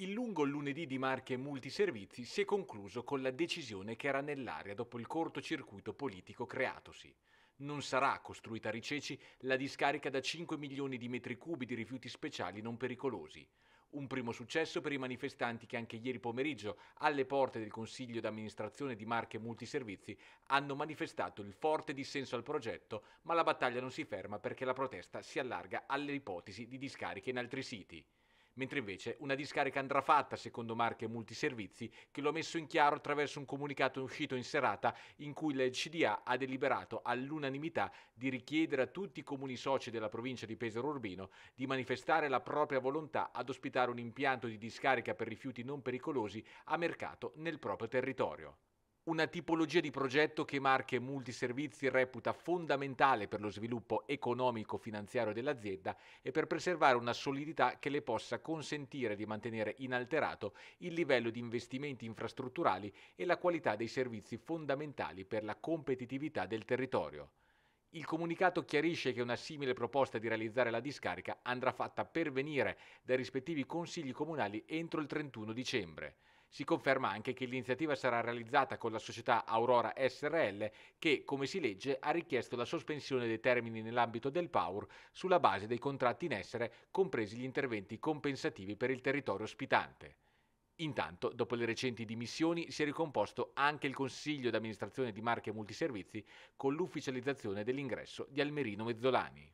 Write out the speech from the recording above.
Il lungo lunedì di Marche Multiservizi si è concluso con la decisione che era nell'aria dopo il cortocircuito politico creatosi. Non sarà costruita a Riceci la discarica da 5 milioni di metri cubi di rifiuti speciali non pericolosi. Un primo successo per i manifestanti che anche ieri pomeriggio, alle porte del Consiglio d'amministrazione di Marche Multiservizi, hanno manifestato il forte dissenso al progetto, ma la battaglia non si ferma perché la protesta si allarga alle ipotesi di discariche in altri siti mentre invece una discarica andrà fatta, secondo Marche Multiservizi, che lo ha messo in chiaro attraverso un comunicato uscito in serata in cui il CDA ha deliberato all'unanimità di richiedere a tutti i comuni soci della provincia di Pesaro Urbino di manifestare la propria volontà ad ospitare un impianto di discarica per rifiuti non pericolosi a mercato nel proprio territorio una tipologia di progetto che Marche Multiservizi reputa fondamentale per lo sviluppo economico-finanziario dell'azienda e per preservare una solidità che le possa consentire di mantenere inalterato il livello di investimenti infrastrutturali e la qualità dei servizi fondamentali per la competitività del territorio. Il comunicato chiarisce che una simile proposta di realizzare la discarica andrà fatta pervenire dai rispettivi consigli comunali entro il 31 dicembre. Si conferma anche che l'iniziativa sarà realizzata con la società Aurora SRL che, come si legge, ha richiesto la sospensione dei termini nell'ambito del PAUR sulla base dei contratti in essere, compresi gli interventi compensativi per il territorio ospitante. Intanto, dopo le recenti dimissioni, si è ricomposto anche il Consiglio d'amministrazione di Marche Multiservizi con l'ufficializzazione dell'ingresso di Almerino Mezzolani.